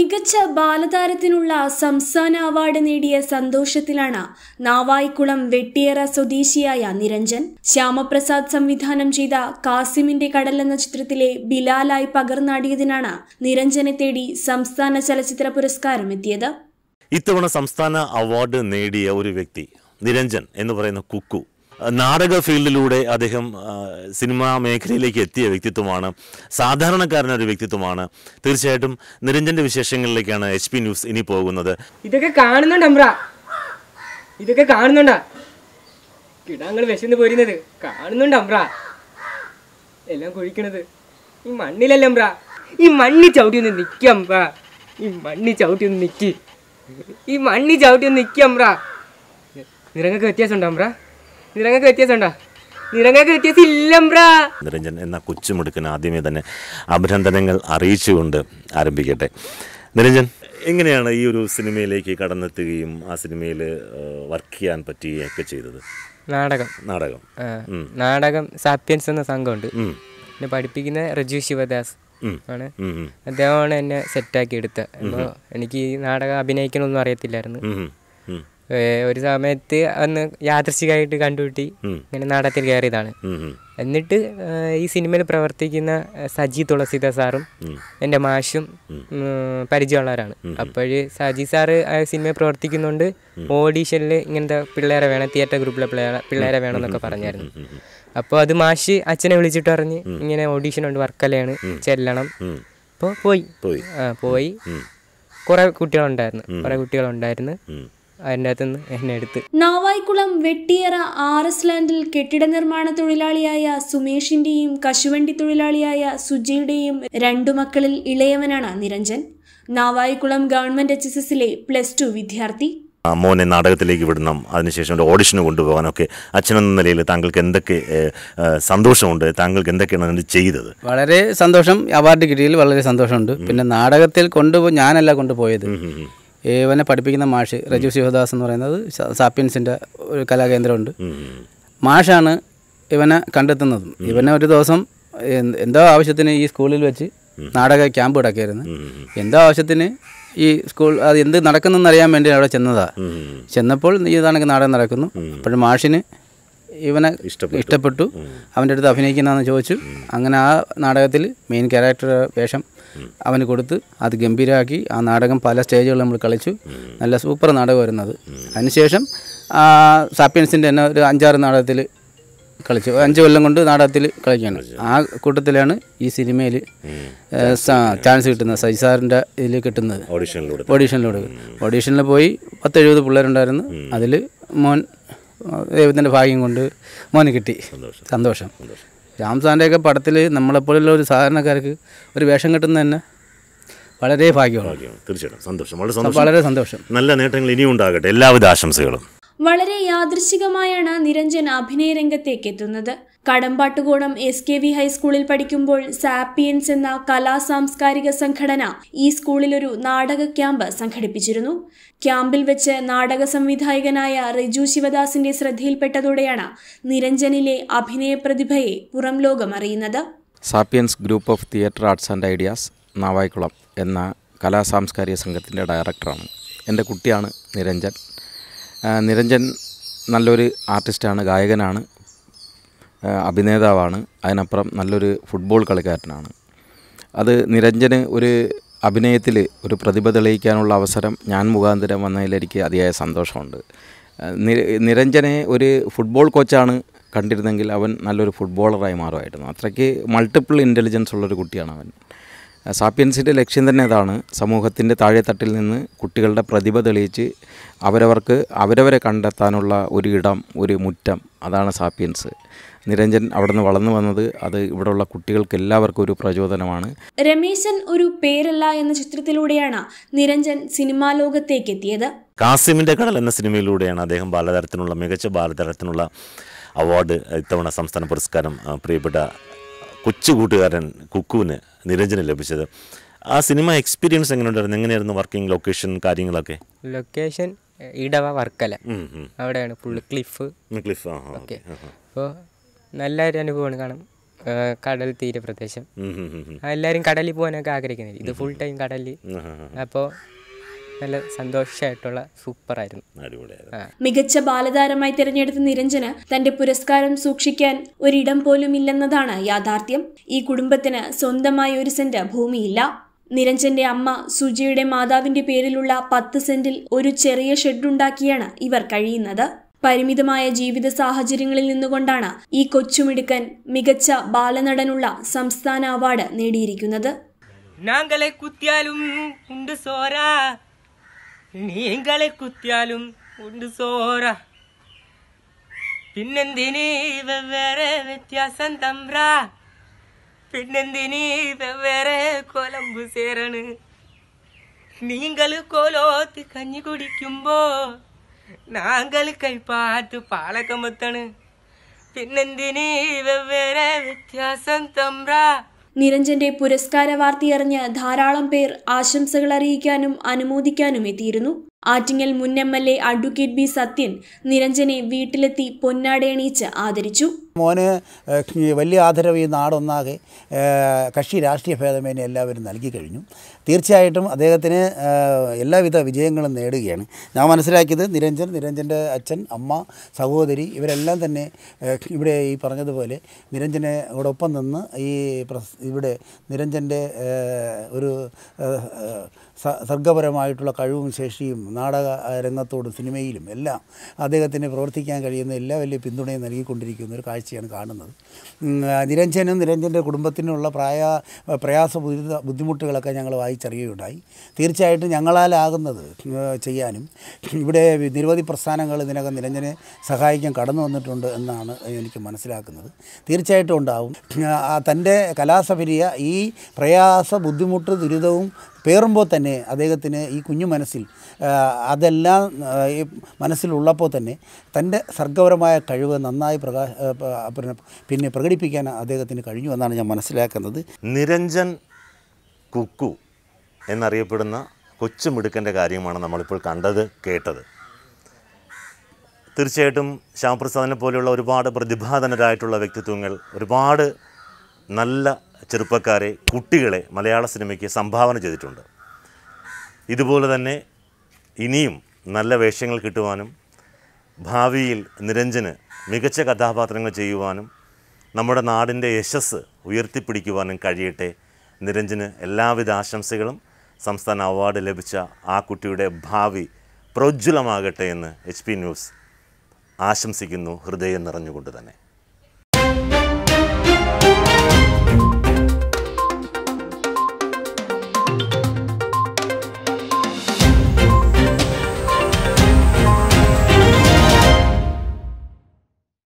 മികച്ച ബാലതാരത്തിനുള്ള സംസ്ഥാന അവാർഡ് നേടിയ സന്തോഷത്തിലാണ് നാവായിക്കുളം വെട്ടിയേറ സ്വദേശിയായ നിരഞ്ജൻ ശ്യാമപ്രസാദ് സംവിധാനം ചെയ്ത കാസിമിന്റെ കടൽ എന്ന ചിത്രത്തിലെ ബിലാലായി പകർന്നാടിയതിനാണ് നിരഞ്ജനെ തേടി സംസ്ഥാന ചലച്ചിത്ര പുരസ്കാരം എത്തിയത് ഇത്തവണ സംസ്ഥാന അവാർഡ് നേടിയ ഒരു വ്യക്തി നിരഞ്ജൻ എന്ന് പറയുന്ന കുക്കു നാടക ഫീൽഡിലൂടെ അദ്ദേഹം സിനിമാ മേഖലയിലേക്ക് എത്തിയ വ്യക്തിത്വമാണ് സാധാരണക്കാരനൊരു വ്യക്തിത്വമാണ് തീർച്ചയായിട്ടും നിരഞ്ജന്റെ വിശേഷങ്ങളിലേക്കാണ് എച്ച് പി ന്യൂസ് ഇനി പോകുന്നത് ഇതൊക്കെ കാണുന്നുണ്ട് അമ്ര ഇതൊക്കെ കാണുന്നുണ്ടാ കിടാങ്ങൾ വിശന്ന് പോരുന്നത് കാണുന്നുണ്ട് അമ്ര എല്ലാം കുഴിക്കണത് ഈ മണ്ണിലല്ല അമ്ര ഈ മണ്ണി ചവിട്ടി ഒന്ന് നിൽക്കാം അമ്ര ഈ മണ്ണി ചവിട്ടി ഒന്ന് നിൽക്കി ഈ മണ്ണി ചവിട്ടി ഒന്ന് നിൽക്കാം അമ്ര നിറങ്ങൾക്ക് വ്യത്യാസമുണ്ടോ അമ്രാ നിരങ്ങൾക്ക് വ്യത്യാസമുണ്ടോ നിരങ്ങൾക്ക് വ്യത്യാസം ഇല്ലംബ്രാ നിരഞ്ജൻ എന്ന കൊച്ചുമുടുക്കിന് ആദ്യമേ തന്നെ അഭിനന്ദനങ്ങൾ അറിയിച്ചുകൊണ്ട് ആരംഭിക്കട്ടെ നിരഞ്ജൻ എങ്ങനെയാണ് ഈ ഒരു സിനിമയിലേക്ക് കടന്നെത്തുകയും ആ സിനിമയിൽ വർക്ക് ചെയ്യാൻ പറ്റുകയൊക്കെ ചെയ്തത് നാടകം നാടകം നാടകം സാപ്യൻസ് എന്ന സംഘമുണ്ട് എന്നെ പഠിപ്പിക്കുന്ന റജു ശിവദാസ് ആണ് അദ്ദേഹമാണ് എന്നെ സെറ്റാക്കി എടുത്തത് എനിക്ക് ഈ നാടകം അഭിനയിക്കണമെന്നും അറിയത്തില്ലായിരുന്നു ഒരു സമയത്ത് അന്ന് യാദൃശികമായിട്ട് കണ്ടുപിട്ടി ഇങ്ങനെ നാടകത്തിൽ കയറിയതാണ് എന്നിട്ട് ഈ സിനിമയിൽ പ്രവർത്തിക്കുന്ന സജി തുളസിത സാറും എൻ്റെ മാഷും പരിചയമുള്ളവരാണ് അപ്പോഴ് സജി സാറ് ആ സിനിമയിൽ പ്രവർത്തിക്കുന്നുണ്ട് ഓഡീഷനിൽ ഇങ്ങനത്തെ പിള്ളേരെ വേണം തിയേറ്റർ ഗ്രൂപ്പിലെ പിള്ളേരെ പിള്ളേരെ വേണം എന്നൊക്കെ പറഞ്ഞായിരുന്നു അപ്പോൾ അത് മാഷ് അച്ഛനെ വിളിച്ചിട്ട് പറഞ്ഞ് ഇങ്ങനെ ഓഡീഷനുണ്ട് വർക്കലയാണ് ചെല്ലണം അപ്പോൾ പോയി പോയി കുറെ കുട്ടികളുണ്ടായിരുന്നു കുറെ കുട്ടികളുണ്ടായിരുന്നു അതിൻ്റെ അകത്തുനിന്ന് എന്നെ എടുത്ത് നാവായിക്കുളം വെട്ടിയറ ആർ എസ് ലാൻഡിൽ കെട്ടിട നിർമ്മാണ തൊഴിലാളിയായ സുമേഷിന്റെയും കശുവണ്ടി തൊഴിലാളിയായ സുജിയുടെയും രണ്ടു മക്കളിൽ ഇളയവനാണ് Niranjan Navaikulam government H S എസിലെ പ്ലസ് ടു വിദ്യാർത്ഥി മോനെ നാടകത്തിലേക്ക് വിടണം അതിനുശേഷം ഒരു ഓഡിഷന് കൊണ്ടുപോകാനൊക്കെ അച്ഛനെന്ന നിലയിൽ താങ്കൾക്ക് എന്തൊക്കെ സന്തോഷമുണ്ട് താങ്കൾക്ക് എന്തൊക്കെയാണ് അതിന് ചെയ്തത് വളരെ സന്തോഷം അവാർഡ് കിട്ടിയതിൽ വളരെ സന്തോഷമുണ്ട് പിന്നെ നാടകത്തിൽ കൊണ്ടുപോയി ഞാനല്ല കൊണ്ടുപോയത് ഏവനെ പഠിപ്പിക്കുന്ന മാഷ് രജു ശിവദാസ് എന്ന് പറയുന്നത് സാപ്പിയൻസിൻ്റെ ഒരു കലാകേന്ദ്രമുണ്ട് മാഷാണ് ഇവനെ കണ്ടെത്തുന്നതും ഇവനെ ഒരു ദിവസം എന്തോ ആവശ്യത്തിന് ഈ സ്കൂളിൽ വെച്ച് നാടക ക്യാമ്പ് കിടക്കായിരുന്നു എന്തോ ആവശ്യത്തിന് ഈ സ്കൂൾ അത് എന്ത് നടക്കുന്നെന്ന് അറിയാൻ വേണ്ടി അവിടെ ചെന്നതാ ചെന്നപ്പോൾ ഇതാണെങ്കിൽ നാടകം നടക്കുന്നു അപ്പോഴും മാഷിന് ഇവനെ ഇഷ്ടപ്പെട്ടു അവൻ്റെ അടുത്ത് അഭിനയിക്കുന്നതെന്ന് ചോദിച്ചു അങ്ങനെ ആ നാടകത്തിൽ മെയിൻ ക്യാരക്ടർ വേഷം അവന് കൊടുത്ത് അത് ഗംഭീരമാക്കി ആ നാടകം പല സ്റ്റേജുകളിൽ നമ്മൾ കളിച്ചു നല്ല സൂപ്പർ നാടകമായിരുന്നു അത് അതിനുശേഷം സാപ്പിയൻസിൻ്റെ തന്നെ ഒരു അഞ്ചാറ് നാടകത്തിൽ കളിച്ചു അഞ്ച് കൊല്ലം കൊണ്ട് നാടകത്തിൽ കളിക്കാണ് ആ കൂട്ടത്തിലാണ് ഈ സിനിമയിൽ ചാൻസ് കിട്ടുന്നത് സൈസാറിൻ്റെ ഇതിൽ കിട്ടുന്നത് ഓഡീഷനിലൂടെ ഓഡീഷനിൽ പോയി പത്തെഴുപത് പിള്ളേരുണ്ടായിരുന്നു അതിൽ മോൻ ദൈവത്തിൻ്റെ ഭാഗ്യം കൊണ്ട് മോന് കിട്ടി സന്തോഷം ജാംസാൻ്റെയൊക്കെ പടത്തിൽ നമ്മളെപ്പോലുള്ള ഒരു സാധാരണക്കാർക്ക് ഒരു വേഷം കെട്ടുന്നത് തന്നെ വളരെ ഭാഗ്യമാണ് തീർച്ചയായിട്ടും വളരെ സന്തോഷം വളരെ സന്തോഷം നല്ല നേട്ടങ്ങൾ ഇനിയും ഉണ്ടാകട്ടെ എല്ലാവിധ ആശംസകളും വളരെ യാദൃശികമായാണ് നിരഞ്ജൻ അഭിനയ രംഗത്തേക്ക് എത്തുന്നത് കടമ്പാട്ടുകോണം എസ് കെ വി ഹൈസ്കൂളിൽ പഠിക്കുമ്പോൾ സാപ്പിയൻസ് എന്ന കലാ സാംസ്കാരിക സംഘടന ഈ സ്കൂളിലൊരു നാടക ക്യാമ്പ് സംഘടിപ്പിച്ചിരുന്നു ക്യാമ്പിൽ വെച്ച് നാടക സംവിധായകനായ റിജു ശിവദാസിന്റെ ശ്രദ്ധയിൽപ്പെട്ടതോടെയാണ് നിരഞ്ജനിലെ അഭിനയ പ്രതിഭയെ പുറം ലോകം അറിയുന്നത് Sapiens group of theatre arts and ideas Navaikulam എന്ന കലാ സാംസ്കാരിക സംഘത്തിൻ്റെ ഡയറക്ടറാണ് എൻ്റെ കുട്ടിയാണ് നിരഞ്ജൻ നിരഞ്ജൻ നല്ലൊരു ആർട്ടിസ്റ്റാണ് ഗായകനാണ് അഭിനേതാവാണ് അതിനപ്പുറം നല്ലൊരു ഫുട്ബോൾ കളിക്കാരനാണ് അത് നിരഞ്ജന് ഒരു അഭിനയത്തിൽ ഒരു പ്രതിഭ തെളിയിക്കാനുള്ള അവസരം ഞാൻ മുഖാന്തരം വന്നതിലെനിക്ക് അതിയായ സന്തോഷമുണ്ട് നിരഞ്ജനെ ഒരു ഫുട്ബോൾ കോച്ചാണ് കണ്ടിരുന്നെങ്കിൽ അവൻ നല്ലൊരു ഫുട്ബോളറായി മാറുമായിരുന്നു അത്രയ്ക്ക് മൾട്ടിപ്പിൾ ഇൻ്റലിജൻസ് ഉള്ളൊരു കുട്ടിയാണ് അവൻ സാപ്പിയൻസിൻ്റെ ലക്ഷ്യം തന്നെ അതാണ് സമൂഹത്തിൻ്റെ താഴെത്തട്ടിൽ നിന്ന് കുട്ടികളുടെ പ്രതിഭ തെളിയിച്ച് അവരവർക്ക് അവരവരെ കണ്ടെത്താനുള്ള ഒരു ഇടം ഒരു മുറ്റം അതാണ് സാപ്പിയൻസ് നിരഞ്ജൻ നിന്ന് വളർന്നു വന്നത് അത് ഇവിടെയുള്ള കുട്ടികൾക്ക് എല്ലാവർക്കും ഒരു പ്രചോദനമാണ് രമേശൻ ഒരു പേരല്ല എന്ന ചിത്രത്തിലൂടെയാണ് നിരഞ്ജൻ സിനിമാ ലോകത്തേക്ക് എത്തിയത് കാസിമിൻ്റെ കടൽ എന്ന സിനിമയിലൂടെയാണ് അദ്ദേഹം ബാലതരത്തിനുള്ള മികച്ച ബാലതരത്തിനുള്ള അവാർഡ് ഇത്തവണ സംസ്ഥാന പുരസ്കാരം പ്രിയപ്പെട്ട കൊച്ചു കൂട്ടുകാരൻ കുക്കുവിന് നിരഞ്ജന് ലഭിച്ചത് ആ സിനിമ എക്സ്പീരിയൻസ് എങ്ങനെ ഉണ്ടായിരുന്നു എങ്ങനെയായിരുന്നു വർക്കിംഗ് ലൊക്കേഷൻ കാര്യങ്ങളൊക്കെ ലൊക്കേഷൻ ഇടവ വർക്കല അവിടെയാണ് ഫുൾ ക്ലിഫ് ക്ലിഫ് ഓക്കെ അപ്പോൾ നല്ലൊരു അനുഭവമാണ് കാണാൻ കടൽ തീരപ്രദേശം എല്ലാരും കടലിൽ പോകാനൊക്കെ ആഗ്രഹിക്കുന്നത് ഇത് ഫുൾ ടൈം കടലിൽ അപ്പോ നല്ല സന്തോഷമായിട്ടുള്ള ആയിരുന്നു മികച്ച ബാലതാരമായി തിരഞ്ഞെടുത്ത നിരഞ്ജന് തന്റെ പുരസ്കാരം സൂക്ഷിക്കാൻ ഒരിടം പോലും ഇല്ലെന്നതാണ് യാഥാർത്ഥ്യം ഈ കുടുംബത്തിന് സ്വന്തമായി ഒരു സെന്റ് ഭൂമിയില്ല നിരഞ്ജന്റെ അമ്മ സുജിയുടെ മാതാവിന്റെ പേരിലുള്ള പത്ത് സെന്റിൽ ഒരു ചെറിയ ഷെഡുണ്ടാക്കിയാണ് ഇവർ കഴിയുന്നത് പരിമിതമായ ജീവിത സാഹചര്യങ്ങളിൽ നിന്നുകൊണ്ടാണ് ഈ കൊച്ചുമിടുക്കൻ മികച്ച ബാലനടനുള്ള സംസ്ഥാന അവാർഡ് നേടിയിരിക്കുന്നത് ഞങ്ങളെ കുത്തിയാലും ഉണ്ട് കുത്തിയാലും ഉണ്ട് സേരണ് നിങ്ങൾ കോലോത്ത് കഞ്ഞി കുടിക്കുമ്പോ നാങ്കൾ കൈപ്പാത്ത് പാലക്കമത്താണ് പിന്നെന്തിന് വെവ്വേറെ വ്യത്യാസം നിരഞ്ജന്റെ പുരസ്കാര വാർത്തയറിഞ്ഞ് ധാരാളം പേർ ആശംസകൾ അറിയിക്കാനും അനുമോദിക്കാനും എത്തിയിരുന്നു ആറ്റിങ്ങൽ മുൻ M L A advocate B Sathyan നിരഞ്ജനെ വീട്ടിലെത്തി പൊന്നാടയണീച്ച് ആദരിച്ചു മോന് വലിയ ആദരവ് ഈ നാടൊന്നാകെ കക്ഷി രാഷ്ട്രീയ ഭേദമേനെ എല്ലാവരും നൽകി കഴിഞ്ഞു തീർച്ചയായിട്ടും അദ്ദേഹത്തിന് എല്ലാവിധ വിജയങ്ങളും നേടുകയാണ് ഞാൻ മനസ്സിലാക്കിയത് നിരഞ്ജൻ നിരഞ്ജൻ്റെ അച്ഛൻ അമ്മ സഹോദരി ഇവരെല്ലാം തന്നെ ഇവിടെ ഈ പറഞ്ഞതുപോലെ നിരഞ്ജനെ ഇവിടൊപ്പം നിന്ന് ഈ ഇവിടെ നിരഞ്ജൻ്റെ ഒരു സർഗപരമായിട്ടുള്ള കഴിവും ശേഷിയും നാടക രംഗത്തോടും സിനിമയിലും എല്ലാം അദ്ദേഹത്തിന് പ്രവർത്തിക്കാൻ കഴിയുന്ന എല്ലാ വലിയ പിന്തുണയും നൽകിക്കൊണ്ടിരിക്കുന്ന ഒരു കാഴ്ച കാഴ്ചയാണ് കാണുന്നത് നിരഞ്ജനും നിരഞ്ജൻ്റെ കുടുംബത്തിനുള്ള പ്രായ പ്രയാസ ബുദ്ധിമുട്ടുകളൊക്കെ ഞങ്ങൾ വായിച്ചറിയുകയുണ്ടായി തീർച്ചയായിട്ടും ഞങ്ങളാലാകുന്നത് ചെയ്യാനും ഇവിടെ നിരവധി പ്രസ്ഥാനങ്ങൾ ഇതിനകം നിരഞ്ജനെ സഹായിക്കാൻ കടന്നു വന്നിട്ടുണ്ട് എന്നാണ് എനിക്ക് മനസ്സിലാക്കുന്നത് തീർച്ചയായിട്ടും ഉണ്ടാവും തൻ്റെ കലാസഭരിയ ഈ പ്രയാസ ബുദ്ധിമുട്ട് ദുരിതവും പേറുമ്പോൾ തന്നെ അദ്ദേഹത്തിന് ഈ കുഞ്ഞു മനസ്സിൽ അതെല്ലാം മനസ്സിലുള്ളപ്പോൾ തന്നെ തൻ്റെ സർഗപരമായ കഴിവ് നന്നായി പ്രകാശ പിന്നെ പിന്നെ പ്രകടിപ്പിക്കാൻ അദ്ദേഹത്തിന് കഴിഞ്ഞു എന്നാണ് ഞാൻ മനസ്സിലാക്കുന്നത് നിരഞ്ജൻ കുക്കു എന്നറിയപ്പെടുന്ന കൊച്ചു മിടുക്കൻ്റെ കാര്യമാണ് നമ്മളിപ്പോൾ കണ്ടത് കേട്ടത് തീർച്ചയായിട്ടും ശ്യാമപ്രസാദിനെ പോലെയുള്ള ഒരുപാട് പ്രതിഭാധനരായിട്ടുള്ള വ്യക്തിത്വങ്ങൾ ഒരുപാട് നല്ല ചെറുപ്പക്കാരെ കുട്ടികളെ മലയാള സിനിമയ്ക്ക് സംഭാവന ചെയ്തിട്ടുണ്ട് ഇതുപോലെ തന്നെ ഇനിയും നല്ല വേഷങ്ങൾ കിട്ടുവാനും ഭാവിയിൽ നിരഞ്ജന് മികച്ച കഥാപാത്രങ്ങൾ ചെയ്യുവാനും നമ്മുടെ നാടിൻ്റെ യശസ് ഉയർത്തിപ്പിടിക്കുവാനും കഴിയട്ടെ നിരഞ്ജന് എല്ലാവിധ ആശംസകളും സംസ്ഥാന അവാർഡ് ലഭിച്ച ആ കുട്ടിയുടെ ഭാവി പ്രോജ്വലമാകട്ടെ എന്ന് എച്ച് പി ന്യൂസ് ആശംസിക്കുന്നു ഹൃദയം നിറഞ്ഞുകൊണ്ട് തന്നെ